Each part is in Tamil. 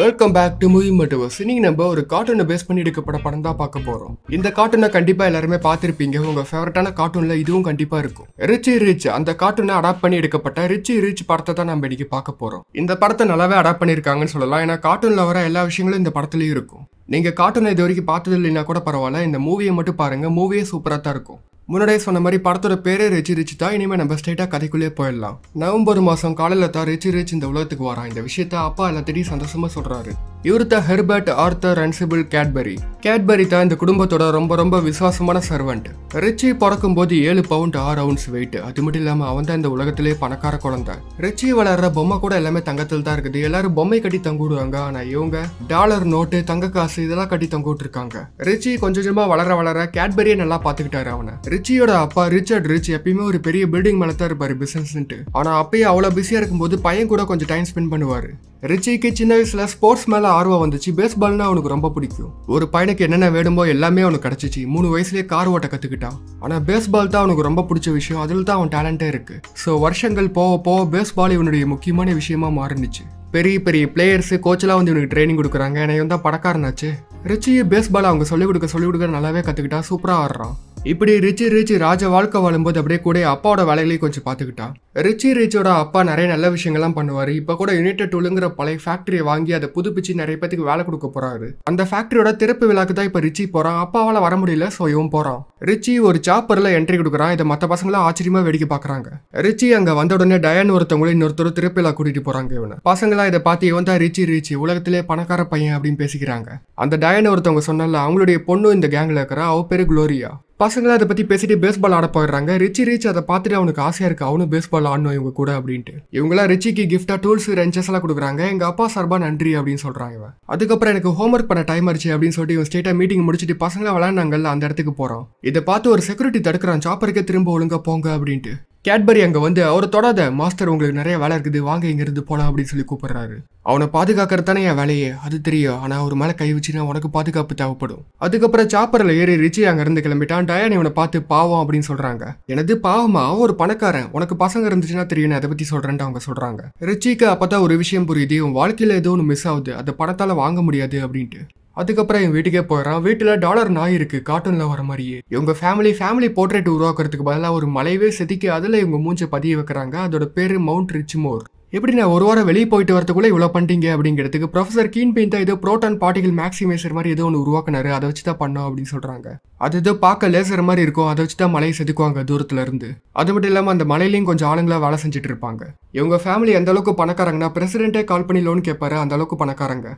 welcome back to movie matters இன்னைக்கு நம்ம ஒரு கார்ட்டூனை பேஸ் பண்ணி எடுக்கப்பட படம் தான் பார்க்க போகிறோம் இந்த கார்ட்டூனை கண்டிப்பாக எல்லாருமே பார்த்துருப்பீங்க உங்கள் ஃபேவரட்டான கார்ட்டூனில் இதுவும் கண்டிப்பாக இருக்கும் ரிச் ரிச் அந்த கார்ட்டூனை அடாப்ட் பண்ணி எடுக்கப்பட்ட ரிச் ரிச் படத்தை தான் நம்ம இன்னைக்கு பார்க்க போகிறோம் இந்த படத்தை நல்லாவே அடாப்ட் பண்ணியிருக்காங்கன்னு சொல்லலாம் ஏன்னா கார்ட்டூனில் வர எல்லா விஷயங்களும் இந்த படத்துலையும் இருக்கும் நீங்கள் கார்ட்டூனை இது வரைக்கும் பார்த்தது இல்லைன்னா கூட பரவாயில்ல இந்த மூவியை மட்டும் பாருங்கள் மூவியே சூப்பராக தான் இருக்கும் முன்னாடியே சொன்ன மாதிரி படத்தோட பேரே ரிச்சி ரிச்சு தான் இனிமேல் நம்ம ஸ்ட்ரெயிட்டாக கதைக்குள்ளே போயிடலாம் நவம்பர் மாதம் காலையில் தான் ரிச்சி ரிச் இந்த உலகத்துக்கு வரான் இந்த விஷயத்த அப்பா எல்லாத்தையும் சந்தோஷமாக சொல்கிறாரு இவர் தான் Herbert Arthur Runcible Cadbury Cadbury தான் இந்த குடும்பத்தோட ரொம்ப ரொம்ப விசுவாசமான சர்வன்ட் ரிச்சி பிறக்கும் போது ஏழு பவுண்ட் ஆறு அவுன்ஸ் வெயிட் அது மட்டும் இல்லாமல் அவன் தான் இந்த உலகத்திலேயே பணக்கார குழந்தை ரிச்சி வளர்ற பொம்மை கூட எல்லாமே தங்கத்தில் தான் இருக்குது எல்லாரும் பொம்மை கட்டி தங்கிடுவாங்க ஆனால் இவங்க டாலர் நோட்டு தங்க காசு இதெல்லாம் கட்டி தங்கிட்டு இருக்காங்க ரிச்சி கொஞ்சம் கொஞ்சமாக வளர வளர கேட்பரியே நல்லா பார்த்துக்கிட்டாரு அவனை ரிச்சியோட அப்பா ரிச்சர்ட் ரிச் எப்பயுமே ஒரு பெரிய பில்டிங் மேலே தான் இருப்பார் பிசினஸ்ன்ட்டு ஆனால் அப்பயே அவ்வளோ பிஸியாக இருக்கும்போது பையன் கூட கொஞ்சம் டைம் ஸ்பெண்ட் பண்ணுவார் ரிச்சிக்கு சின்ன வயசில் ஸ்போர்ட்ஸ் மேலே ஆர்வம் வந்துச்சு பேஸ்பால்னா அவனுக்கு ரொம்ப பிடிக்கும் ஒரு பையனுக்கு என்னென்ன வேணுமோ எல்லாமே அவனுக்கு கிடச்சிச்சு மூணு வயசுலேயே கார் ஓட்ட கற்றுக்கிட்டான் ஆனால் பேஸ்பால் தான் அவனுக்கு ரொம்ப பிடிச்ச விஷயம் அதில் தான் அவன் டேலண்ட்டே இருக்குது ஸோ வருஷங்கள் போக போக பேஸ்பால் இவனுடைய முக்கியமான விஷயமா மாறினுச்சு பெரிய பெரிய பிளேயர்ஸு கோச்செலாம் வந்து இவனுக்கு ட்ரைனிங் கொடுக்குறாங்க எனக்கு தான் படக்காரனாச்சு ரிச்சியே பேஸ்பால் அவங்க சொல்லிக் கொடுக்க சொல்லிக் கொடுக்க நல்லாவே கற்றுக்கிட்டா சூப்பராக ஆடுறான் இப்படி ரிச்சி ரிச்சி ராஜ வாழ்க்கை வாழும்போது அப்படியே கூட அப்பாவோட வேலைகளையும் கொஞ்சம் பார்த்துக்கிட்டா ரிச்சி ரிச்சோட அப்பா நிறைய நல்ல விஷயங்கள்லாம் பண்ணுவார் இப்போ கூட யுனைடெட் டூலுங்கிற பழைய ஃபேக்டரியை வாங்கி அதை புதுப்பிச்சு நிறைய பேத்துக்கு வேலை கொடுக்க போறாரு அந்த ஃபேக்டரியோட திறப்பு விழாக்கு தான் இப்போ ரிச்சி போறான் அப்பாவால் வர முடியல ஸோ இவன் போறான் ரிச்சி ஒரு சாப்பரில் என்ட்ரி கொடுக்குறான் இதை மற்ற பசங்களும் ஆச்சரியமா வேடிக்கை பார்க்குறாங்க ரிச்சி அங்கே வந்த உடனே டயன் ஒருத்தவங்களும் இன்னொருத்தரும் விழா கூட்டிட்டு போறாங்க இவனை பசங்களா இதை பார்த்து இவன் தான் ரிச்சி ரிச்சி உலகத்திலே பணக்கார பையன் அப்படின்னு பேசிக்கிறாங்க அந்த டயன் ஒருத்தவங்க சொன்னால அவங்களுடைய பொண்ணு இந்த கேங்கில் இருக்கிறா அவ பேரு குளோரியா பசங்களை அதை பற்றி பேசிட்டு பேஸ்பால் ஆட போயிடுறாங்க ரிச்சி ரிச் அதை பார்த்துட்டு அவனுக்கு ஆசையாக இருக்குது அவனும் பேஸ்பால் ஆடணும் இவங்க கூட அப்படின்ட்டு இவங்களாம் ரிச்சிக்கு கிஃப்டாக டூல்ஸ் ரெஞ்சஸ் எல்லாம் கொடுக்குறாங்க எங்கள் அப்பா சார்பா நன்றி அப்படின்னு சொல்கிறாங்க இவன் அதுக்கப்புறம் எனக்கு ஹோம் ஒர்க் பண்ண டைம் ஆச்சு அப்படின்னு சொல்லிட்டு இவன் ஸ்டேட்டாக மீட்டிங் முடிச்சுட்டு பசங்களை விளையாண்டாங்கல்ல அந்த இடத்துக்கு போகிறோம் இதை பார்த்து ஒரு செக்யூரிட்டி தடுக்கிறான் சாப்பருக்கே திரும்ப ஒழுங்காக போங்க அப்படின்ட்டு கேட்பரி அங்கே வந்து அவரை தொடாத மாஸ்டர் உங்களுக்கு நிறைய வேலை இருக்குது வாங்க இங்கேருந்து போகலாம் அப்படின்னு சொல்லி கூப்பிடுறாரு அவனை பாதுகாக்கிறது தானே என் வேலையே அது தெரியும் ஆனால் அவர் மேலே கை வச்சுன்னா உனக்கு பாதுகாப்பு தேவைப்படும் அதுக்கப்புறம் சாப்பரில் ஏறி ரிச்சி இருந்து கிளம்பிட்டான் டயான் இவனை பார்த்து பாவம் அப்படின்னு சொல்கிறாங்க எனது பாவமா ஒரு பணக்காரன் உனக்கு பசங்க இருந்துச்சுன்னா தெரியும் அதை பற்றி சொல்கிறேன்ட்டு அவங்க சொல்கிறாங்க ரிச்சிக்கு அப்போ தான் ஒரு விஷயம் புரியுது உன் வாழ்க்கையில் ஏதோ ஒன்று மிஸ் ஆகுது அதை பணத்தால் வாங்க முடியாது அப்படின்ட்டு அதுக்கப்புறம் என் வீட்டுக்கே போயிடறான் வீட்டில் டாலர் நாய் இருக்குது கார்ட்டூனில் வர மாதிரியே இவங்க ஃபேமிலி ஃபேமிலி போர்ட்ரேட் உருவாக்குறதுக்கு பதிலாக ஒரு மலைவே செதுக்கி அதில் இவங்க மூஞ்சை பதிய வைக்கிறாங்க அதோட பேர் மவுண்ட் ரிச்மோர் எப்படி நான் ஒரு வாரம் வெளியே போயிட்டு வரதுக்குள்ளே இவ்வளோ பண்ணிட்டீங்க அப்படிங்கிறதுக்கு ப்ரொஃபஸர் கீன் பெயின் தான் ஏதோ ப்ரோட்டான் பார்ட்டிகல் மேக்ஸிமேசர் மாதிரி ஏதோ ஒன்று உருவாக்கினாரு அதை வச்சு தான் பண்ணோம் அப்படின்னு சொல்கிறாங்க அது ஏதோ பார்க்க லேசர் மாதிரி இருக்கும் அதை வச்சு தான் மலையை செதுக்குவாங்க தூரத்துலேருந்து அது மட்டும் இல்லாமல் அந்த மலையிலையும் கொஞ்சம் ஆளுங்களாக வேலை செஞ்சுட்டு இருப்பாங்க இவங்க ஃபேமிலி எந்த அளவுக்கு பணக்காரங்கன்னா பிரசிடென்ட்டே கால் பண்ணி லோன் கேட்பாரு அந்த அளவுக்கு பணக்காரங்க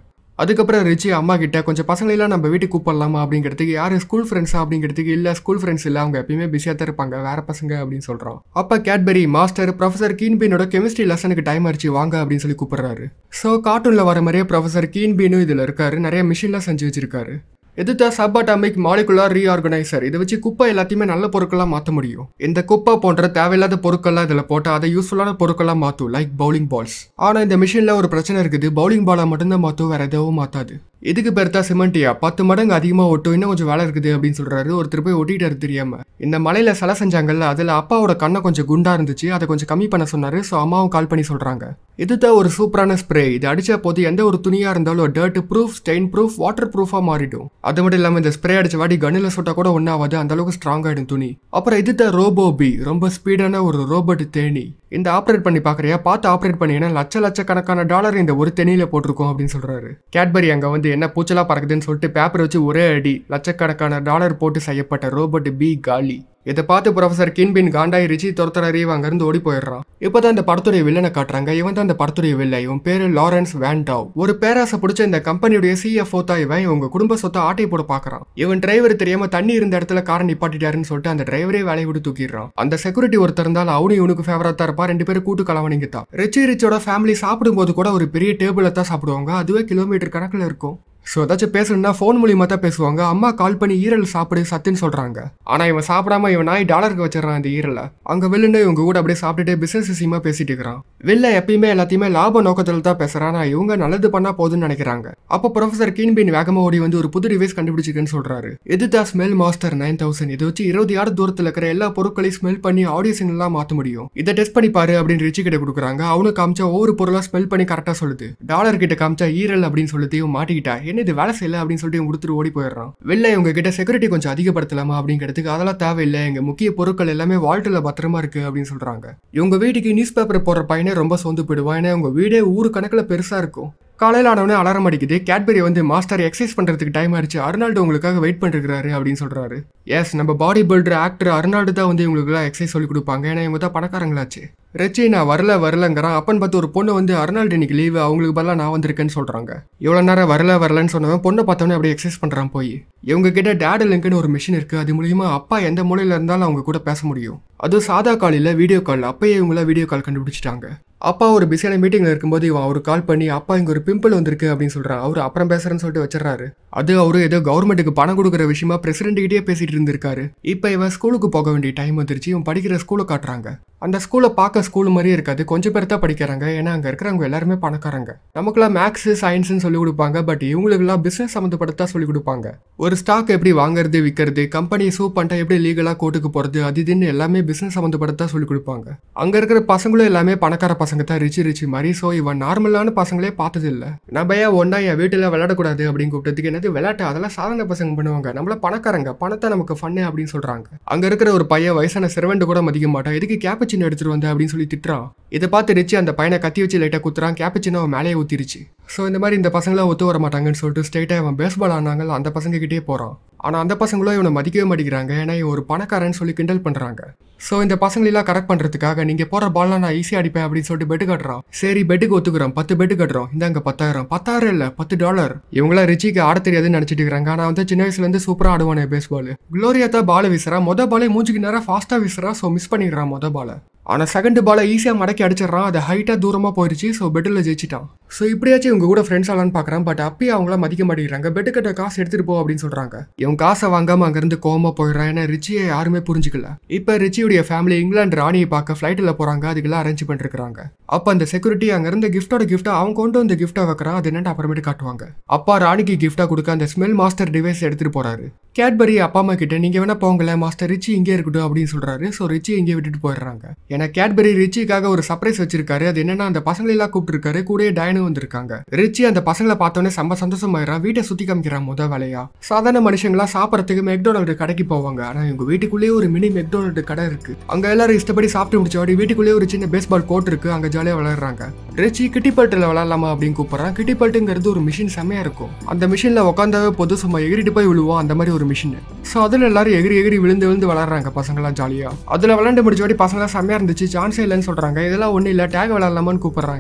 அதுக்கப்புறம் ரிச்சி அம்மா கிட்ட கொஞ்சம் பசங்களெல்லாம் நம்ம வீட்டுக்கு கூப்பிடலாமா அப்படிங்கிறதுக்கு யார் ஸ்கூல் ஃப்ரெண்ட்ஸா அப்படிங்கிறதுக்கு இல்லை ஸ்கூல் ஃப்ரெண்ட்ஸ் இல்லை அவங்க எப்பயுமே பிஸியாக தான் இருப்பாங்க வேற பசங்க அப்படின்னு சொல்கிறோம் அப்போ கேட்பரி மாஸ்டர் ப்ரொஃபசர் கீன்பீனோட கெமிஸ்ட்ரி லெசனுக்கு டைம் ஆயிடுச்சு வாங்க அப்படின்னு சொல்லி கூப்பிடுறாரு ஸோ கார்ட்டூனில் வர மாதிரியே ப்ரொஃபசர் கீன்பீனும் இதில் இருக்காரு நிறைய மிஷின்லாம் செஞ்சு வச்சிருக்காரு இது the sub atomic molecular reorganiser இதை வச்சு குப்பை எல்லாத்தையுமே நல்ல பொருட்களாக மாற்ற முடியும் இந்த குப்பை போன்ற தேவையில்லாத பொருட்கள்லாம் இதில் போட்டால் அதை யூஸ்ஃபுல்லான பொருட்களாக மாற்றும் லைக் பவுலிங் பால்ஸ் ஆனால் இந்த மிஷினில் ஒரு பிரச்சனை இருக்குது பவுலிங் பாலை மட்டும்தான் மாற்றும் வேறு எதுவும் மாற்றாது எதுக்கு பெருத்தா சிமெண்ட்டியா பத்து மடங்கு அதிகமாக ஒட்டும் இன்னும் கொஞ்சம் வேலை இருக்குது அப்படின்னு சொல்கிறாரு ஒருத்தர் போய் ஒட்டிட்டாரு தெரியாமல் இந்த மலையில் சிலை செஞ்சாங்கல்ல அதில் அப்பாவோட கண்ணை கொஞ்சம் குண்டாக இருந்துச்சு அதை கொஞ்சம் கம்மி பண்ண சொன்னார் ஸோ அம்மாவும் கால் பண்ணி சொல்கிறாங்க இதுதான் ஒரு சூப்பரான ஸ்ப்ரே இது அடித்த போது எந்த ஒரு துணியாக இருந்தாலும் dirt proof stain proof water ப்ரூஃபாக மாறிடும் அது மட்டும் இல்லாமல் இந்த ஸ்ப்ரே அடித்த வாடி கண்ணில் சுட்டால் கூட ஒன்றாவது அந்தளவுக்கு ஸ்ட்ராங்காகிடும் துணி அப்புறம் இதுதான் ரோபோ பி ரொம்ப ஸ்பீடான ஒரு ரோபோட் தேனி இந்த ஆப்ரேட் பண்ணி பார்க்குறியா பார்த்து ஆப்ரேட் பண்ணினா லட்ச லட்சக்கணக்கான டாலர் இந்த ஒரு தெனியில போட்டிருக்கோம் அப்படின்னு சொல்கிறாரு கேட்பரி அங்கே வந்து என்ன பூச்சலா பறக்குதுன்னு சொல்லிட்டு பேப்பர் வச்சு ஒரே அடி லட்சக்கணக்கான டாலர் போட்டு செய்யப்பட்ட ரோபோட் பி காலி இதை பார்த்து ப்ரொஃபசர் கின்பின் காண்டாய் ரிச்சி துரத்துறறியும் அங்கேருந்து ஓடி போயிடுறான் இப்போ தான் இந்த படத்துடைய வில்லனை காட்டுறாங்க இவன் தான் இந்த படத்துடைய வில்லை இவன் பேர் லாரன்ஸ் வேண்டாவ் ஒரு பேராசை பிடிச்ச இந்த கம்பெனியுடைய சிஎஃப்ஓ தான் இவன் இவங்க குடும்ப சொத்தை ஆட்டை போட பார்க்கறான் இவன் டிரைவர் தெரியாம தண்ணி இருந்த இடத்துல காரை நிப்பாட்டிட்டாருன்னு சொல்லிட்டு அந்த டிரைவரே வேலையை விட்டு தூக்கிடுறான் அந்த செக்யூரிட்டி ஒருத்தர் இருந்தாலும் அவனும் இவனுக்கு ஃபேவரா தான் இருப்பா ரெண்டு பேரும் கூட்டு கலவனிங்க தான் ரிச்சி ரிச்சோட ஃபேமிலி சாப்பிடும்போது கூட ஒரு பெரிய டேபிளில் தான் சாப்பிடுவாங்க அதுவே கிலோமீட்டர் கணக்கில் இருக்கும் ஸோ ஏதாச்சும் பேசணும்னா ஃபோன் மூலியமாக தான் பேசுவாங்க அம்மா கால் பண்ணி ஈரல் சாப்பிடு சத்துன்னு சொல்கிறாங்க ஆனால் இவன் சாப்பிடாம இவன் நாய் டாலருக்கு வச்சிடறான் அந்த ஈரலை அங்கே வெளிலே இவங்க கூட அப்படியே சாப்பிட்டுட்டு பிஸ்னஸ் விஷயமா பேசிட்டு இருக்கிறான் வெளில எப்பயுமே எல்லாத்தையுமே லாப நோக்கத்தில் தான் பேசுகிறான் ஆனால் இவங்க நல்லது பண்ணால் போதுன்னு நினைக்கிறாங்க அப்போ ப்ரொஃபசர் கீன்பின் வேகமாக ஓடி வந்து ஒரு புது டிவைஸ் கண்டுபிடிச்சிருக்குன்னு சொல்கிறாரு எது தான் ஸ்மெல் மாஸ்டர் நைன் தௌசண்ட் இதை வச்சு இருபது யார் தூரத்தில் இருக்கிற எல்லா பொருட்களையும் ஸ்மெல் பண்ணி ஆடியோ மாற்ற முடியும் இதை டெஸ்ட் பண்ணி பாரு அப்படின்னு ரிச்சி கிட்ட கொடுக்குறாங்க அவனுக்கு காமிச்சா ஒவ்வொரு பொருளாக ஸ்மெல் பண்ணி கரெக்டாக சொல்லுது டாலர் கிட்ட காமிச்சா ஈரல் அப்படின்னு சொல்லுது மாட்டிக்கிட்டா என்ன இது வேலை செய்யல அப்படின்னு சொல்லிட்டு கொடுத்துட்டு ஓடி போயிடுறான் வெளில இவங்க கிட்ட செக்யூரிட்டி கொஞ்சம் அதிகப்படுத்தலாமா அப்படிங்கிறதுக்கு அதெல்லாம் தேவையில்லை எங்க முக்கிய பொருட்கள் எல்லாமே வாழ்க்கையில் பத்திரமா இருக்கு அப்படின்னு சொல்றாங்க இவங்க வீட்டுக்கு நியூஸ் பேப்பர் போடுற பையனே ரொம்ப சோர்ந்து போயிடுவான் ஏன்னா உங்க வீடே ஊரு கணக்கில் பெருசா இருக்கும் காலையில் ஆனவனே அலாரம் அடிக்குது கேட்பரி வந்து மாஸ்டர் எக்ஸசைஸ் பண்ணுறதுக்கு டைம் ஆயிடுச்சு அர்னால்டு உங்களுக்காக வெயிட் பண்ணிருக்காரு அப்படின்னு சொல்கிறாரு எஸ் நம்ம பாடி பில்டர் ஆக்டர் அர்னால்டு தான் வந்து இவங்களுக்குலாம் எக்ஸசைஸ் சொல்லி கொடுப்பாங்க ஏன்னா இவங்க தான் பணக்காரங்களாச்சு ரெச்சை நான் வரல வரலங்கிறான் அப்பன் பார்த்து ஒரு பொண்ணு வந்து அருணால்டு இன்னைக்கு லீவு அவங்களுக்கு பதிலாக நான் வந்திருக்கேன்னு சொல்கிறாங்க இவ்வளோ நேரம் வரல வரலன்னு சொன்னவன் பொண்ணை பார்த்தோன்னே அப்படியே எக்ஸசைஸ் பண்ணுறான் போய் இவங்க கிட்ட டேட் லிங்க்னு ஒரு மிஷின் இருக்குது அது மூலிமா அப்பா எந்த மூலையில் இருந்தாலும் அவங்க கூட பேச முடியும் அதுவும் சாதா காலையில் வீடியோ கால் அப்பயே இவங்களாம் வீடியோ கால் கண்டுபிடிச்சிட்டாங்க அப்பா ஒரு பிஸியான மீட்டிங்கில் இருக்கும்போது இவன் அவர் கால் பண்ணி அப்பா இங்கே ஒரு பிம்பிள் வந்திருக்கு அப்படின்னு சொல்கிறான் அவர் அப்புறம் பேசுகிறேன்னு சொல்லிட்டு வச்சிடறாரு அது அவரு ஏதோ கவர்மெண்ட்டுக்கு பணம் கொடுக்குற விஷயமா பிரசிடென்ட்கிட்டே பேசிட்டு இருந்திருக்காரு இப்போ இவன் ஸ்கூலுக்கு போக வேண்டிய டைம் வந்துருச்சு இவன் படிக்கிற ஸ்கூலை காட்டுறாங்க அந்த ஸ்கூலை பார்க்க ஸ்கூல் மாதிரியே இருக்காது கொஞ்சம் பேர் தான் படிக்கிறாங்க ஏன்னா அங்கே இருக்கிறவங்க எல்லாருமே பணக்காரங்க நமக்குலாம் மேக்ஸ் சயின்ஸுன்னு சொல்லி கொடுப்பாங்க பட் இவங்களுக்குலாம் பிஸ்னஸ் சம்மந்தப்பட்டதான் சொல்லி கொடுப்பாங்க ஒரு ஸ்டாக் எப்படி வாங்குறது விற்கிறது கம்பெனியை சூப் பண்ணிட்டா எப்படி லீகலாக கோர்ட்டுக்கு போகிறது அது இதுன்னு எல்லாமே பிஸ்னஸ் சம்மந்தப்பட்டதான் சொல்லி கொடுப்பாங்க அங்கே இருக்கிற பசங்களும் எல்லாமே பணக்கார பசங்க தான் ரிச்சு ரிச்சு மாதிரி ஸோ இவன் நார்மலான பசங்களே பார்த்ததில்லை நம்ம ஏன் ஒன்றா என் வீட்டில் விளையாடக்கூடாது அப்படின்னு கூப்பிட்டதுக்கு என்ன இது விளையாட்டு அதெல்லாம் சாதாரண பசங்க பண்ணுவாங்க நம்மள பணக்காரங்க பணத்தை நமக்கு ஃபன்னு அப்படின்னு சொல்கிறாங்க அங்கே இருக்கிற ஒரு பையன் வயசான சிறுவண்டு கூட மதிக்க மாட்டான் எதுக்கு கேப்பச்சின் எடுத்துகிட்டு வந்த அப்படின்னு சொல்லி திட்டுறான் இதை பார்த்து ரிச்சு அந்த பையனை கத்தி வச்சு லைட்டாக குத்துறான் கேப்பச்சின் அவன் மேலே ஊற்றிருச்சு ஸோ இந்த மாதிரி இந்த பசங்களாம் ஒத்து வர மாட்டாங்கன்னு சொல்லிட்டு ஸ்ட்ரெயிட்டாக அவன் பேஸ்பால் ஆனாங்க அந்த பசங்க கிட்டே போகிறான் ஆனால் அந்த பசங்களும் இவனை மதிக்கவே மாட்டேங்கிறாங்க ஏன்னா இவன் ஒரு பணக்காரன்னு சொல்லி கிண்டல் பண்ணுறாங்க ஸோ இந்த பசங்களெல்லாம் கரெக்ட் பண்ணுறதுக்காக நீங்கள் போகிற பால்லாம் நான் ஈஸியாக அடிப்பேன் அப்படின்னு சொல்லிட்டு பெட்டு கட்டுறான் சரி பெட்டுக்கு ஒத்துக்குறோம் பத்து பெட்டு கட்டுறோம் இந்தாங்க பத்தாயிரம் பத்தாயிரம் இல்லை பத்து டாலர் இவங்களாம் ரிச்சிக்கு ஆட தெரியாதுன்னு நினச்சிட்டு இருக்கிறாங்க ஆனால் வந்து சின்ன வயசுலேருந்து சூப்பராக ஆடுவானே பேஸ்பால் குளோரியா தான் பால வீசுறா மொதல் பாலே மூஞ்சிக்கு நேரம் ஃபாஸ்ட்டாக வீசுறா ஸோ மிஸ் பண்ணிடுறான் மொத பால ஆனால் செகண்ட் பாலை ஈஸியாக மடக்கி அடிச்சிடறான் அதை ஹைட்டாக தூரமாக போயிடுச்சு ஸோ பெட்டில் ஜெயிச்சிட்டான் ஸோ இப்படியாச்சும் இவங்க கூட ஃப்ரெண்ட்ஸ் ஆலான்னு பார்க்குறான் பட் அப்பயே அவங்களாம் மதிக்க மாட்டேங்கிறாங்க பெட்டு கட்ட காசு எடுத்துகிட்டு போ அப்படின்னு சொல்கிறாங்க இவன் காசை வாங்காமல் அங்கேருந்து கோமா போயிடுறான் ஏன்னா ரிச்சியை யாருமே புரிஞ்சுக்கல இப்போ ரிச்சியுடைய ஃபேமிலி இங்கிலாந்து ராணியை பார்க்க ஃப்ளைட்டில் போகிறாங்க அதுக்கெல்லாம் அரேஞ்ச் பண்ணிருக்காங்க அப்போ அந்த செக்யூரிட்டி அங்கேருந்து கிஃப்டோட கிஃப்ட்டாக அவங்க கொண்டு வந்து கிஃப்ட்டாக வைக்கிறான் அது என்னென்னு அப்புறமேட்டு காட்டுவாங்க அப்பா ராணிக்கு கிஃப்ட்டாக கொடுக்க அந்த ஸ்மெல் மாஸ்டர் டிவைஸ் எடுத்துகிட்டு போகிறாரு கேட்பரி அப்பா அம்மா கிட்ட நீங்கள் வேணா போங்களேன் மாஸ்டர் ரிச்சி இங்கே இருக்கட்டும் அப்படின்னு சொல்கிறாரு ஸோ ரிச்சி இங்கே விட்டுட்டு போயிடுறாங்க ஏன்னா கேட்பரி ரிச்சிக்காக ஒரு சர்ப்ரைஸ் வச்சிருக்காரு அது என்னன்னா அந்த பசங்களெல்லாம் கூப்பிட்டுருக்காரு கூட டயன் வேணு வந்திருக்காங்க ரிச்சி அந்த பசங்களை பார்த்தோன்னே செம்ம சந்தோஷமாயிரா வீட்டை சுத்தி காமிக்கிறான் முத வேலையா சாதாரண மனுஷங்களா சாப்பிடறதுக்கு மெக்டோனால்டு கடைக்கு போவாங்க ஆனா இவங்க வீட்டுக்குள்ளேயே ஒரு மினி மெக்டோனால்டு கடை இருக்கு அங்க எல்லாரும் இஷ்டப்படி சாப்பிட்டு முடிச்சவாடி வீட்டுக்குள்ளேயே ஒரு சின்ன பேஸ்பால் கோட் இருக்கு அங்க ஜாலியா விளையாடுறாங்க ரிச்சி கிட்டிப்பல்ட்டில் விளையாடலாமா அப்படின்னு கூப்பிடுறான் கிட்டிப்பல்ட்டுங்கிறது ஒரு மிஷின் செமையா இருக்கும் அந்த மிஷின்ல உட்காந்தாவே பொது சும்மா எகிரிட்டு போய் விழுவோம் அந்த மாதிரி ஒரு மிஷின் சோ அதுல எல்லாரும் எகிரி எகிரி விழுந்து விழுந்து விளாட்றாங்க பசங்களாம் ஜாலியா அதுல விளாண்டு முடிச்சவாடி பசங்களாம் செமையா இருந்துச்சு சான்ஸே இல்லைன்னு சொல்றாங்க இதெல்லாம் ஒண்ணு இல்ல டேக் விளாடலாமான்னு கூப்பிடுறாங்க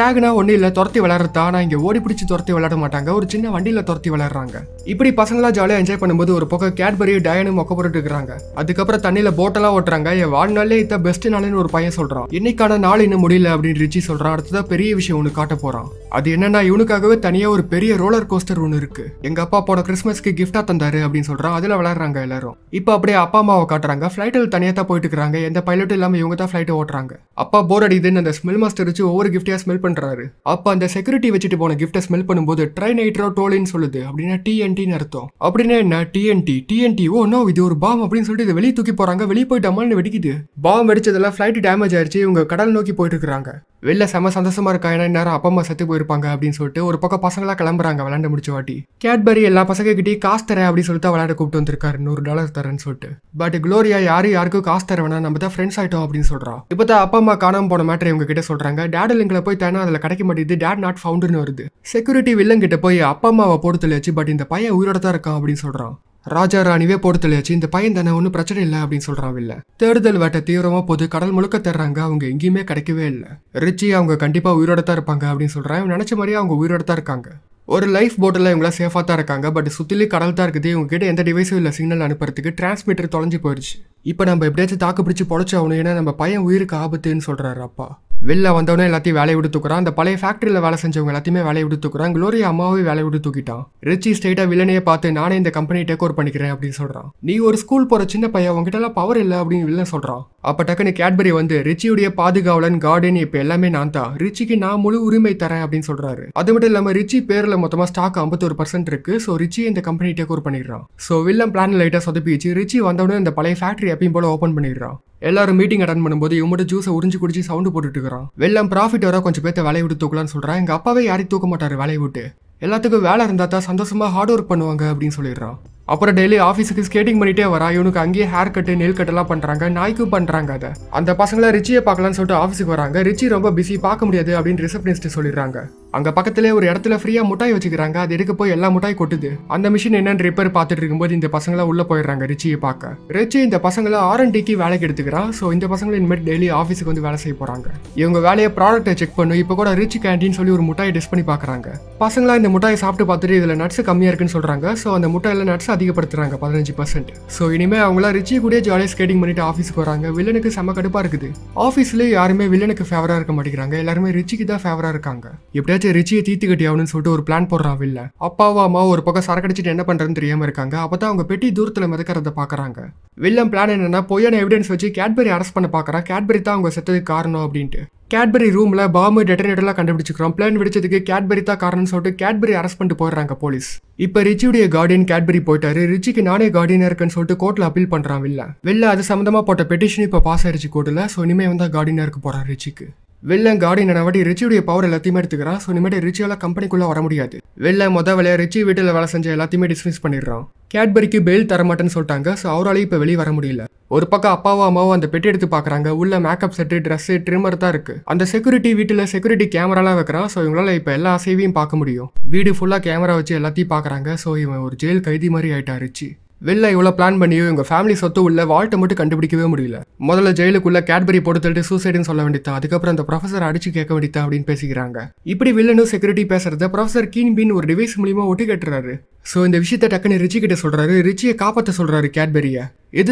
டேக்னா ஒன்றும் இல்லை துரத்தி விளையாடுறது நான் இங்கே ஓடி பிடிச்சி துரத்தி விளையாட மாட்டாங்க ஒரு சின்ன வண்டியில் துரத்தி விளையாடுறாங்க இப்படி பசங்களாக ஜாலியாக என்ஜாய் பண்ணும்போது ஒரு பக்கம் கேட்பரி டயனும் மொக்க போட்டு இருக்கிறாங்க அதுக்கப்புறம் தண்ணியில் போட்டெல்லாம் ஓட்டுறாங்க என் வாழ்நாளே இத்த பெஸ்ட் நாளேன்னு ஒரு பையன் சொல்கிறான் இன்னைக்கான நாள் இன்னும் முடியல அப்படின்னு ரிச்சி சொல்கிறான் அடுத்ததான் பெரிய விஷயம் ஒன்று காட்ட போகிறான் அது என்னன்னா இவனுக்காகவே தனியாக ஒரு பெரிய ரோலர் கோஸ்டர் ஒன்று இருக்கு எங்கள் அப்பா போன கிறிஸ்மஸ்க்கு கிஃப்டா தந்தாரு அப்படின்னு சொல்கிறான் அதில் விளையாடுறாங்க எல்லாரும் இப்போ அப்படியே அப்பா அம்மாவை காட்டுறாங்க ஃப்ளைட்டில் தனியாக தான் போயிட்டு இருக்காங்க எந்த பைலட்டும் இல்லாமல் இவங்க தான் ஃப்ளைட்டை ஓட்டுறாங்க அப்பா போர் அடிக்குதுன்னு அந்த ஸ்மெல் மாஸ்டர் வச்சு ஒவ்வொரு கிஃப்டையாக ஸ்மெல் பண்றாரு அப்பா அந்த செக்யூரிட்டி வச்சுட்டு போன கிஃப்ட்டை ஸ்மெல் பண்ணும்போது ட்ரை நைட்ரோ டோலின்னு சொல்லுது அப்படின்னா டிஎன்டின்னு அர்த்தம் அப்படின்னா என்ன டிஎன்டி டிஎன்டி ஓ நோ இது ஒரு பாம் அப்படின்னு சொல்லிட்டு வெளியே தூக்கி போறாங்க வெளியே போயிட்டு டமால்னு வெடிக்குது பாம் வெடிச்சதெல்லாம் ஃபிளைட் டேமேஜ் ஆயிடுச்சு இவங்க கடல் நோக்கி போயிட்டு இருக்காங்க வெளில செம சந்தோஷமா இருக்கா என்ன நேரம் அப்பா அம்மா செத்து போயிருப்பாங்க அப்படின்னு சொல்லிட்டு ஒரு பக்கம் பசங்களா கிளம்புறாங்க விளாண்டு முடிச்ச வாட்டி கேட்பரி எல்லா பசங்க கிட்டே காசு தரேன் அப்படின்னு சொல்லிட்டு விளையாட கூப்பிட்டு வந்திருக்காரு நூறு டாலர் தரேன்னு சொல்லிட்டு பட் குளோரியா யாரு யாருக்கும் காசு தர வேணா நம்ம தான் ஃப்ரெண்ட்ஸ் ஆயிட்டோம் அப்படின்னு சொல்றான் இப்போ தான் அப்பா அம்மா காணாம போன மேட்டர் இவங்க கிட்ட சொல்றாங்க டேடலிங்கில் போய் தானே அதில் கிடைக்க மாட்டேங்குது டேட் நாட் ஃபவுண்டர்னு வருது செக்யூரிட்டி வில்லன் கிட்ட போய் அப்பா அம்மாவை போடுத்தலையாச்சு பட் இந்த பையன் உயிரோட தான் இருக்கான் அப்படின்னு சொல்கிறான் ராஜா ராணிவே போடுத்தலையாச்சு இந்த பையன் தானே ஒன்றும் பிரச்சனை இல்லை அப்படின்னு சொல்கிறான் இல்லை தேடுதல் வேட்டை தீவிரமாக போது கடல் முழுக்க தர்றாங்க அவங்க எங்கேயுமே கிடைக்கவே இல்லை ரிச்சி அவங்க கண்டிப்பாக உயிரோட தான் இருப்பாங்க அப்படின்னு சொல்கிறான் நினச்ச மாதிரியே அவங்க உயிரோட தான் இருக்காங்க ஒரு லைஃப் போட்டில் இவங்களா சேஃபாக தான் இருக்காங்க பட் சுற்றிலே கடல் தான் இருக்குது இவங்ககிட்ட எந்த டிவைஸும் இல்லை சிக்னல் அனுப்புறதுக்கு டிரான்ஸ்மீட்டர் தொலைஞ்சு போயிடுச்சு இப்போ நம்ம எப்படியாச்சும் தாக்கு பிடிச்சி ஆகணும் ஏன்னா நம்ம பையன் உயிருக்கு ஆபத்துன்னு சொல்கிறாரு அப்பா வெளில வந்தவனே எல்லாத்தையும் வேலையை விட்டு தூக்குறான் அந்த பழைய ஃபேக்டரியில் வேலை செஞ்சவங்க எல்லாத்தையுமே வேலையை விட்டு தூக்குறான் குளோரியா அம்மாவே வேலை விட்டு தூக்கிட்டான் ரிச்சி ஸ்டேட்டாக வில்லனையே பார்த்து நானே இந்த கம்பெனி டேக் ஓவர் பண்ணிக்கிறேன் அப்படின்னு சொல்கிறான் நீ ஒரு ஸ்கூல் போகிற சின்ன பையன் உங்ககிட்டலாம் பவர் இல்லை அப்படின்னு வில்லன் சொல்கிறான் அப்போ டக்குனு கேட்பரி வந்து ரிச்சியுடைய பாதுகாவலன் கார்டன் இப்போ எல்லாமே நான் தான் ரிச்சிக்கு நான் முழு உரிமை தரேன் அப்படின்னு சொல்கிறாரு அது மட்டும் இல்லாமல் ரிச்சி பேரில் மொத்தமாக ஸ்டாக் ஐம்பத்தொரு பர்சன்ட் இருக்குது ஸோ ரிச்சி இந்த கம்பெனி டேக் ஓவர் பண்ணிடுறான் ஸோ வில்லன் பிளான் லைட்டாக சொதப்பிச்சு ரிச்சி வந்தவொடனே இந்த பழைய ஃபேக்ட்ரி ஷாப்பை எப்பயும் போல ஓப்பன் பண்ணிடுறான் எல்லாரும் மீட்டிங் அட்டன் பண்ணும்போது இவன் மட்டும் ஜூஸை உறிஞ்சு குடிச்சு சவுண்டு போட்டுட்டு இருக்கிறான் வெள்ளம் ப்ராஃபிட் வர கொஞ்சம் பேர்த்த வேலையை விட்டு தூக்கலாம்னு சொல்கிறான் எங்கள் அப்பாவே யாரையும் தூக்க மாட்டார் வேலையை விட்டு எல்லாத்துக்கும் வேலை இருந்தால் தான் சந்தோஷமாக ஹார்ட் ஒர்க் பண்ணுவாங்க அப்படின்னு சொல்லிடுறான் அப்புறம் டெய்லி ஆஃபீஸுக்கு ஸ்கேட்டிங் பண்ணிட்டே வரா இவனுக்கு அங்கேயே ஹேர் கட்டு நெல் கட்டெல்லாம் பண்ணுறாங்க நாய்க்கும் பண்ணுறாங்க அதை அந்த பசங்களை ரிச்சியை பார்க்கலாம்னு சொல்லிட்டு ஆஃபீஸுக்கு வராங்க ரிச்சி ரொம்ப பிஸி பார்க்க முடியாது அப்படின்னு ரிசப்ஷனிஸ்ட் சொல்லிடுறாங்க அங்க பக்கத்துல ஒரு இடத்துல ஃப்ரீயா முட்டாய் வச்சுக்கிறாங்க அது எடுக்க போய் எல்லா முட்டாய் கொட்டுது அந்த மிஷின் என்னன்னு ரிப்பேர் பார்த்துட்டு இருக்கும்போது இந்த பசங்களை உள்ள போயிடுறாங்க ரிச்சியை பார்க்க ரிச்சி இந்த பசங்களை டிக்கு வேலைக்கு எடுத்துக்கிறான் ஸோ இந்த பசங்களை இனிமேல் டெய்லி ஆஃபீஸுக்கு வந்து வேலை செய்ய போறாங்க இவங்க வேலையை ப்ராடக்ட்டை செக் பண்ணும் இப்போ கூட ரிச் கேண்டீன் சொல்லி ஒரு முட்டாயை டெஸ்ட் பண்ணி பார்க்குறாங்க பசங்களா இந்த முட்டாயை சாப்பிட்டு பார்த்துட்டு இதில் நட்ஸ் கம்மியாக இருக்குன்னு சொல்றாங்க ஸோ அந்த முட்டாயில நட்ஸ் அதிகப்படுத்துறாங்க பதினஞ்சு பர்சன்ட் ஸோ இனிமேல் அவங்களா ரிச்சி கூட ஜாலியாக ஸ்கேட்டிங் பண்ணிட்டு ஆஃபீஸுக்கு வராங்க வில்லனுக்கு செம கடுப்பா இருக்குது ஆஃபீஸ்லேயே யாருமே வில்லனுக்கு ஃபேவராக இருக்க மாட்டேங்கிறாங்க எல்லாருமே ரிச்சிக்கு தான் ஃபேவராக இருக்காங்க எப்படியாச்சும் எப்படியாச்சும் ரிச்சியை தீத்து கட்டியாகணும்னு சொல்லிட்டு ஒரு பிளான் போடுறான் வில்ல அப்பாவும் அம்மா ஒரு பக்கம் சரக்கடிச்சிட்டு என்ன பண்ணுறதுன்னு தெரியாமல் இருக்காங்க அப்போ தான் அவங்க பெட்டி தூரத்தில் மிதக்கிறத பார்க்குறாங்க வில்லம் பிளான் என்னன்னா பொய்யான எவிடன்ஸ் வச்சு கேட்பரி அரெஸ்ட் பண்ண பார்க்குறான் கேட்பரி தான் அவங்க செத்ததுக்கு காரணம் அப்படின்ட்டு கேட்பரி ரூமில் பாம்பு டெட்டனேட்டர்லாம் கண்டுபிடிச்சிக்கிறோம் பிளான் விடிச்சதுக்கு கேட்பரி தான் காரணம்னு சொல்லிட்டு கேட்பரி அரெஸ்ட் பண்ணிட்டு போயிடுறாங்க போலீஸ் இப்போ ரிச்சியுடைய கார்டியன் கேட்பரி போயிட்டாரு ரிச்சிக்கு நானே கார்டியனாக இருக்குன்னு சொல்லிட்டு கோர்ட்டில் அப்பீல் பண்ணுறான் வில்ல வெளில அது சம்மந்தமாக போட்ட பெட்டிஷன் இப்போ பாஸ் ஆயிடுச்சு கோர்ட்டில் ஸோ இனிமேல் வந்தால் கார்டியனாக இருக்க போகிறான் ரிச்சிக்கு வில்லன் கார்டியன் நடவடி ரிச்சியுடைய பவர் எல்லாத்தையுமே எடுத்துக்கிறான் ஸோ இனிமேட்டு ரிச்சியால கம்பெனிக்குள்ளே வர முடியாது வெளில மொதல் வேலையை ரிச்சி வீட்டில் வேலை செஞ்ச எல்லாத்தையுமே டிஸ்மிஸ் பண்ணிடுறான் கேட்பரிக்கு பெயில் தரமாட்டேன்னு சொல்லிட்டாங்க ஸோ அவராலையும் இப்போ வெளியே வர முடியல ஒரு பக்கம் அப்பாவும் அம்மாவோ அந்த பெட்டி எடுத்து பார்க்குறாங்க உள்ள மேக்கப் செட்டு ட்ரெஸ்ஸு ட்ரிம்மர் தான் இருக்குது அந்த செக்யூரிட்டி வீட்டில் செக்யூரிட்டி கேமராலாம் வைக்கிறான் ஸோ இவங்களால இப்போ எல்லா அசைவையும் பார்க்க முடியும் வீடு ஃபுல்லாக கேமரா வச்சு எல்லாத்தையும் பார்க்குறாங்க ஸோ இவன் ஒரு ஜெயில் கைதி மாதிரி ஆயிட்டா ரிச்சி வெளில இவ்வளோ பிளான் பண்ணியும் இவங்க ஃபேமிலி சொத்து உள்ள வாழ்க்கை மட்டும் கண்டுபிடிக்கவே முடியல முதல்ல ஜெயிலுக்குள்ள கேட்பரி போட்டு தள்ளிட்டு சூசைடுன்னு சொல்ல வேண்டியதா அதுக்கப்புறம் அந்த ப்ரொஃபஸர் அடிச்சு கேட்க வேண்டியதா அப்படின்னு பேசிக்கிறாங்க இப்படி வில்லனும் செக்யூரிட்டி பேசுறத ப்ரொஃபசர் கீன் பின் ஒரு டிவைஸ் மூலியமா ஒட்டி கட்டுறாரு ஸோ இந்த விஷயத்த டக்குன்னு ரிச்சி கிட்ட சொல்றாரு ரிச்சியை காப்பாற்ற சொல்றாரு கேட்பரியை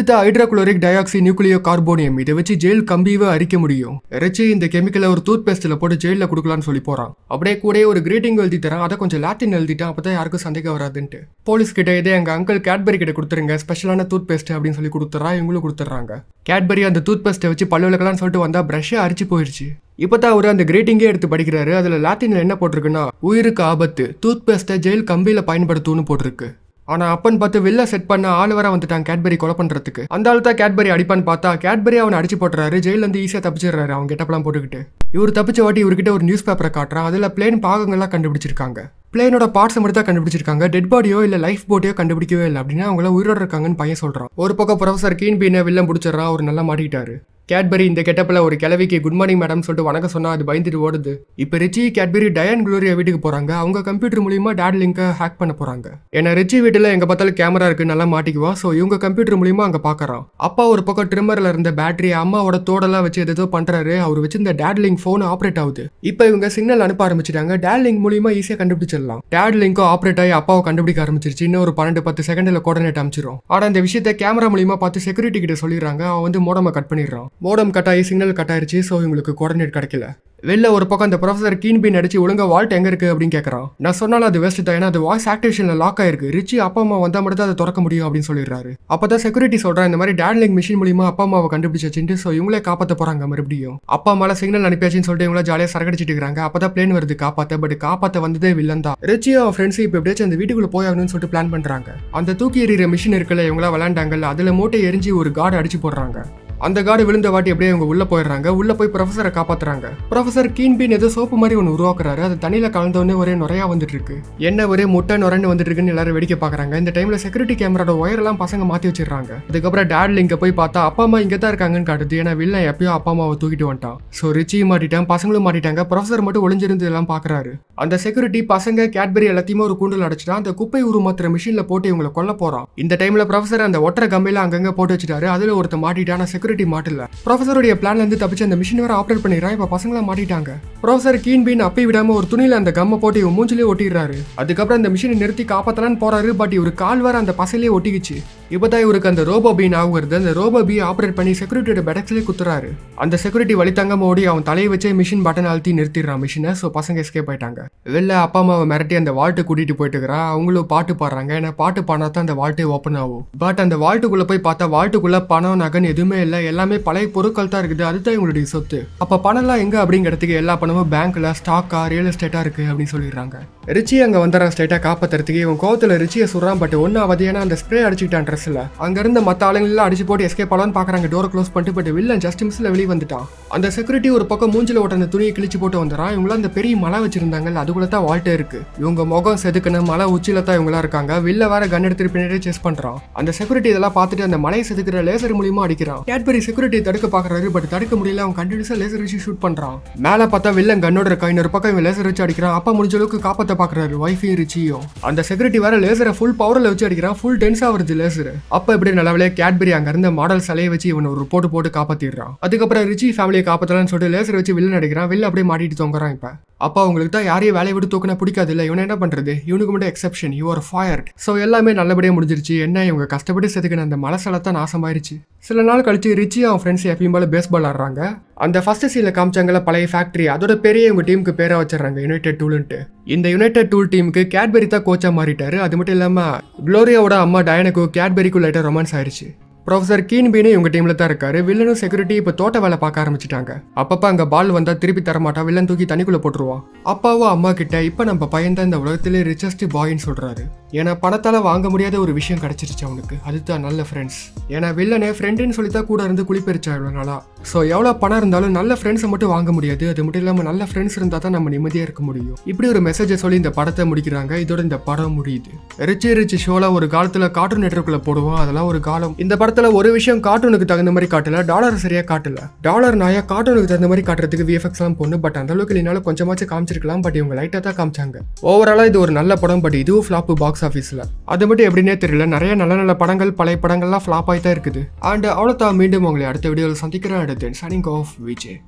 தான் ஹைட்ரோகுளோரிக் டயாக்சி நியூக்ளியோ கார்போனியம் இதை வச்சு ஜெயில் கம்பியவே அரிக்க முடியும் ரிச்சி இந்த கெமிக்கலை ஒரு டூத் பேஸ்ட்டில் போட்டு ஜெயிலில் கொடுக்கலான்னு சொல்லி போகிறான் அப்படியே கூட ஒரு கிரீட்டிங் எழுதி தரான் அதை கொஞ்சம் லாட்டின் எழுதிட்டான் அப்போ தான் யாருக்கும் சந்தேகம் வராதுன்ட்டு போலீஸ் கிட்ட இதே எங்கள் அங்கிள் கேட்பரி கிட்ட கொடுத்துருங்க ஸ்பெஷலான டூத் பேஸ்ட் அப்படின்னு சொல்லி கொடுத்துட்றா இவங்களும் கொடுத்துட்றாங்க கேட்பரி அந்த டூத் பேஸ்ட்டை வச்சு பல்லு சொல்லிட்டு வந்தால் ப்ரஷ்ஷே அரிச்சு போயிடுச்சு இப்போ தான் அவர் அந்த கிரீட்டிங்கே எடுத்து படிக்கிறாரு அதில் லாத்தினில் என்ன போட்டிருக்குன்னா உயிருக்கு ஆபத்து டூத் பேஸ்ட்டை ஜெயில் கம்பியில் பயன்படுத்தும்னு போட்டிருக்கு ஆனால் அப்பன் பார்த்து வெளில செட் பண்ண ஆள் வர வந்துட்டான் கேட்பரி கொலை பண்ணுறதுக்கு அந்த ஆள் தான் கேட்பரி அடிப்பான்னு பார்த்தா கேட்பரி அவனை அடிச்சு போட்டுறாரு ஜெயிலேருந்து ஈஸியாக தப்பிச்சிடுறாரு அவங்க கெட்டப்பெல்லாம் போட்டுக்கிட்டு இவர் தப்பிச்ச வாட்டி இவர்கிட்ட ஒரு நியூஸ் பேப்பரை காட்டுறான் அதில் பிளேன் பாகங்கள்லாம் கண்டுபிடிச்சிருக்காங்க பிளேனோட பார்ட்ஸ் மட்டும் தான் கண்டுபிடிச்சிருக்காங்க டெட் பாடியோ இல்லை லைஃப் போட்டியோ கண்டுபிடிக்கவே இல்லை அப்படின்னா அவங்கள உயிரோட இருக்காங்கன்னு பையன் சொல்கிறான் ஒரு பக்கம் ப்ரொஃபசர் கீன் பீனை வில்லம் பிடிச்சிடறான் அவர் நல்லா மாட்டிக்கிட்டாரு கேட்பரி இந்த கெட்டப்பில் ஒரு கிழவிக்கு குட் மார்னிங் மேடம் சொல்லிட்டு வணக்கம் சொன்னால் அது பயந்துட்டு ஓடுது இப்போ ரிச்சி கேட்பரி டயன் குளோரியா வீட்டுக்கு போகிறாங்க அவங்க கம்ப்யூட்டர் மூலியமாக டேட் லிங்கை ஹேக் பண்ண போகிறாங்க ஏன்னா ரிச்சி வீட்டில் எங்கே பார்த்தாலும் கேமரா இருக்குது நல்லா மாட்டிக்குவா ஸோ இவங்க கம்ப்யூட்டர் மூலியமாக அங்கே பார்க்குறான் அப்பா ஒரு பக்கம் ட்ரிம்மரில் இருந்த பேட்டரி அம்மாவோட தோடெல்லாம் வச்சு எதோ பண்ணுறாரு அவர் வச்சிருந்த லிங்க் ஃபோன் ஆப்ரேட் ஆகுது இப்போ இவங்க சிக்னல் அனுப்ப ஆரம்பிச்சிட்டாங்க டேட் லிங்க் மூலியமாக ஈஸியாக கண்டுபிடிச்சிடலாம் லிங்க்கும் ஆப்ரேட் ஆகி அப்பாவை கண்டுபிடிக்க ஆரம்பிச்சிருச்சு இன்னும் ஒரு பன்னெண்டு பத்து செகண்டில் கோடனேட் அமைச்சிரும் ஆனால் அந்த விஷயத்தை கேமரா மூலியமாக பார்த்து செக்யூரிட்டி கிட்ட சொல்லிடுறாங்க அவன் வந்து மோடமாக கட் பண்ணிடுறான் மோடம் கட்டாயி சிக்னல் கட்டாயிருச்சு ஸோ இவங்களுக்கு கோஆர்டினேட் கிடைக்கல வெளில ஒரு பக்கம் அந்த ப்ரொஃபஸர் கீன் பீன் அடிச்சு ஒழுங்கா வால்ட் எங்க இருக்கு அப்படின்னு கேட்கறான் நான் சொன்னாலும் அது வேஸ்ட் தான் ஏன்னா அது வாய்ஸ் ஆக்டிவேஷன்ல லாக் ஆயிருக்கு ரிச்சி அப்பா அம்மா வந்தா மட்டும் தான் அதை திறக்க முடியும் அப்படின்னு சொல்லிடுறாரு அப்பதான் செக்யூரிட்டி சொல்றேன் இந்த மாதிரி டேட்லிங் மிஷின் மூலியமா அப்பா அம்மாவை கண்டுபிடிச்சு வச்சுட்டு ஸோ இவங்களே காப்பாற்ற போறாங்க மறுபடியும் அப்பா அம்மால சிக்னல் அனுப்பியாச்சுன்னு சொல்லிட்டு இவங்கள ஜாலியாக சரகடிச்சிட்டு இருக்காங்க அப்பதான் பிளேன் வருது காப்பாத்த பட் காப்பாத்த வந்ததே வில்லன் தான் அவன் ஃப்ரெண்ட்ஸ் இப்ப எப்படியாச்சும் அந்த வீட்டுக்குள்ள போயாகணும்னு சொல்லிட்டு பிளான் பண்றாங்க அந்த தூக்கி எறிகிற மிஷின் இருக்குல்ல இவங்களா விளாண்டாங்கல்ல அதுல மூட்டை எரிஞ்சு ஒரு கார்டு அடிச்சு போடுறாங்க அந்த காடு விழுந்த வாட்டி அப்படியே அவங்க உள்ள போயிடுறாங்க உள்ள போய் ப்ரொஃபஸரை காப்பாத்துறாங்க ப்ரொஃபசர் பீன் ஏதோ சோப்பு மாதிரி ஒன்று உருவாக்குறாரு அது தண்ணியில கலந்தோடனே ஒரே நுறையா வந்துட்டு இருக்கு என்ன ஒரே முட்டை நுரண்டு வந்துட்டு இருக்குன்னு எல்லாரும் வெடிக்க பாக்குறாங்க இந்த டைம்ல செக்யூரிட்டி கேமராட எல்லாம் பசங்க மாத்தி வச்சிருக்காங்க அதுக்கப்புறம் டேட்ல இங்க போய் பார்த்தா அப்பா அம்மா இங்க தான் இருக்காங்கன்னு காட்டுது ஏன்னா வில்ல எப்பயோ அப்பா அம்மாவை தூக்கிட்டு வந்துட்டான் ஸோ ரிச்சியும் மாட்டிட்டான் பசங்களும் மாட்டிட்டாங்க ப்ரொஃபசர் மட்டும் ஒளிஞ்சிருந்து எல்லாம் பாக்குறாரு அந்த செக்யூரிட்டி பசங்க கேட்பரி எல்லாத்தையுமே ஒரு கூண்டல் அடைச்சிட்டா அந்த குப்பை உருமாத்துற மிஷினில் போட்டு இவங்களை கொல்ல போறான் இந்த டைம்ல ப்ரொஃபசர் அந்த ஒட்டர கம்பையில அங்கங்க போட்டு வச்சிட்டாரு அதுல ஒருத்த மாட்டிட்டான செக்யூரிட்டி செக்யூரிட்டி மாட்டல ப்ரொஃபஸருடைய பிளான்ல இருந்து தப்பிச்சு அந்த மிஷின் வர ஆப்ரேட் பண்ணிடுறா இப்ப பசங்களா மாட்டிட்டாங்க ப்ரொஃபஸர் கீன் பீன் அப்பி விடாம ஒரு துணியில அந்த கம்ம போட்டு இவன் மூஞ்சிலே ஒட்டிடுறாரு அதுக்கப்புறம் அந்த மிஷினை நிறுத்தி காப்பாத்தலான்னு போறாரு பட் இவர் கால் வர அந்த பசையிலே ஒட்டிக்கிச்சு இப்போ தான் இவருக்கு அந்த ரோபோ பீன் ஆகுறது அந்த ரோபோ பீ ஆப்ரேட் பண்ணி செக்யூரிட்டியோட பெடக்ஸ்லேயே குத்துறாரு அந்த செக்யூரிட்டி வழித்தங்காம ஓடி அவன் தலையை வச்சே மிஷின் பட்டன் அழுத்தி நிறுத்திடுறான் மிஷினை ஸோ பசங்க எஸ்கேப் ஆயிட்டாங்க வெளில அப்பா அம்மாவை மிரட்டி அந்த வால்ட்டு கூட்டிகிட்டு போயிட்டுக்கிறா அவங்களும் பாட்டு பாடுறாங்க ஏன்னா பாட்டு பாடினா தான் அந்த வால்ட்டே ஓப்பன் ஆகும் பட் அந்த வால்ட்டுக்குள்ளே போய் பார்த்தா வால்ட்டுக்குள்ளே பணம் நகன் எதுவுமே இல்லை எல்லாமே பழைய பொருட்கள் தான் இருக்குது அதுதான் இவங்களுடைய சொத்து அப்போ பணம்லாம் எங்கே அப்படிங்கிறதுக்கு எல்லா பணமும் பேங்க்கில் ஸ்டாக்காக ரியல் எஸ்டேட்டாக இருக்குது அப்படின்னு சொல்லிடுறாங்க ரிச்சி அங்கே வந்துடுற ஸ்டேட்டாக காப்பாற்றுறதுக்கு இவன் கோவத்தில் ரிச்சியை சொல்கிறான் பட் ஒன்றும் அவதியான அந்த ஸ்ப்ரே அடிச்சுக்கிட்டான்ற பஸ்ஸில் அங்கேருந்து மற்ற ஆளுங்களெலாம் அடிச்சு போட்டு எஸ்கேப் ஆகலான்னு பார்க்குறாங்க டோரை க்ளோஸ் பண்ணிட்டு பட் வில்லன் ஜஸ்ட் மிஸ்ஸில் வெளியே வந்துட்டான் அந்த செக்யூரிட்டி ஒரு பக்கம் மூஞ்சில் ஓட்டுற அந்த துணியை கிழிச்சு போட்டு வந்துடுறான் இவங்களா அந்த பெரிய மலை வச்சிருந்தாங்கல்ல அதுக்குள்ள தான் வாழ்க்கை இருக்கு இவங்க முகம் செதுக்குன்னு மலை உச்சியில் தான் இவங்களா இருக்காங்க வில்ல வேற கன் எடுத்துட்டு பின்னாடி செஸ் பண்ணுறான் அந்த செக்யூரிட்டி இதெல்லாம் பார்த்துட்டு அந்த மலையை செதுக்கிற லேசர் மூலியமாக அடிக்கிறான் கேட்பரி செக்யூரிட்டி தடுக்க பார்க்குறாரு பட் தடுக்க முடியல அவன் கண்டினியூஸாக லேசர் வச்சு ஷூட் பண்ணுறான் மேலே பார்த்தா வில்லன் கன்னோட இருக்கா இன்னொரு பக்கம் இவன் லேசர் வச்சு அடிக்கிறான் அப்பா முடிஞ்ச அளவுக்கு காப்பாற்ற பார்க்குறாரு ஒய்ஃபையும் ரிச்சியும் அந்த செக்யூரிட்டி வேற லேசரை ஃபுல் பவரில் வச்சு அடிக்கிறான் ஃபுல் டென்ஸாக வருது லேசர் அப்போ இப்படி நல்லாவே கேட்பரி அங்கேருந்து மாடல் சிலையை வச்சு இவன் ஒரு போட்டு போட்டு காப்பாற்றிடுறான் அதுக்கப்புறம் ரிச்சி ஃபேமிலியை காப்பாற்றலான்னு சொல்லிட்டு லேசர் வச்சு வில்லு நடிக்கிறான் வில்லு அப்படியே மாட்டிட்டு தொங்குறான் இப்போ அப்போ அவங்களுக்கு தான் யாரையும் வேலையை விட்டு தூக்கினா பிடிக்காது இல்லை இவனை என்ன பண்ணுறது இவனுக்கு மட்டும் எக்ஸப்ஷன் யூஆர் ஃபயர்ட் ஸோ எல்லாமே நல்லபடியாக முடிஞ்சிருச்சு என்ன இவங்க கஷ்டப்பட்டு செதுக்கின அந்த மலசலத்தை நாசமாயிருச்சு சில நாள் கழிச்சு ரிச்சி அவன் ஃப்ரெண்ட்ஸ் எப்பயும் போல பேஸ்பால் ஆடுறாங்க அந்த ஃபர்ஸ்ட் சீல காமிச்சாங்கள பழைய ஃபேக்ட்ரி அதோட பெரிய இவங்க டீமுக்கு பேராக வச்சிடறாங்க யுனைடெட் டூலுன்ட்டு இந்த யுனைடெட் டூல் டீமுக்கு கேட்பெரி தான் கோச்சாக மாறிட்டாரு அது மட்டும் இல்லாமல் குளோரியாவோட அம்மா டயனுக்கும் கேட்பெரிக்கும் லைட்டாக ரொமான்ஸ் ஆயிடுச்சு ப்ரொஃபசர் கீன்பீனே இவங்க டீமில் தான் இருக்காரு வில்லனும் செக்யூரிட்டி இப்போ தோட்ட வேலை பார்க்க ஆரம்பிச்சிட்டாங்க அப்பப்போ அங்கே பால் வந்தால் திருப்பி தரமாட்டா வில்லன் தூக்கி தண்ணிக்குள்ளே போட்டுருவான் அப்பாவும் அம்மா கிட்ட இப்போ நம்ம பையன் தான் இந்த உலகத்திலே ரிச்சஸ்ட் பாயின்னு சொல்கிறாரு ஏன்னா பணத்தால வாங்க முடியாத ஒரு விஷயம் கிடைச்சிருச்சு அவனுக்கு அதுதான் நல்ல ஃப்ரெண்ட்ஸ் ஏன்னா வில்லனே ஃப்ரெண்டுன்னு சொல்லி தான் கூட இருந்து குளிப்பெரிச்சா இவ்வளோ நாளா ஸோ எவ்வளோ பணம் இருந்தாலும் நல்ல ஃப்ரெண்ட்ஸை மட்டும் வாங்க முடியாது அது மட்டும் இல்லாமல் நல்ல ஃப்ரெண்ட்ஸ் இருந்தால் தான் நம்ம நிம்மதியாக இருக்க முடியும் இப்படி ஒரு மெசேஜை சொல்லி இந்த படத்தை முடிக்கிறாங்க இதோட இந்த படம் முடியுது ரிச்சி ரிச்சி ஷோல ஒரு காலத்தில் கார்ட்டூன் நெட்வொர்க்கில் போடுவோம் அதெல்லாம் ஒரு காலம் இந்த படத்தை படத்துல ஒரு விஷயம் கார்ட்டூனுக்கு தகுந்த மாதிரி காட்டல டாலர் சரியாக காட்டல டாலர் நாயா கார்ட்டூனுக்கு தகுந்த மாதிரி காட்டுறதுக்கு விஎஃப்எக்ஸ்லாம் பொண்ணு பட் அந்த அளவுக்கு இல்லைனாலும் கொஞ்சமாச்சும் காமிச்சிருக்கலாம் பட் இவங்க லைட்டாக தான் காமிச்சாங்க ஓவராலாக இது ஒரு நல்ல படம் பட் இதுவும் ஃப்ளாப்பு பாக்ஸ் ஆஃபீஸில் அது மட்டும் எப்படின்னே தெரியல நிறைய நல்ல நல்ல படங்கள் பழைய படங்கள்லாம் ஃபிளாப் ஆகி தான் இருக்குது அண்ட் தான் மீண்டும் உங்களை அடுத்த வீடியோவில் சந்திக்கிறேன் அடுத்து சனிங் ஆஃப் விஜய்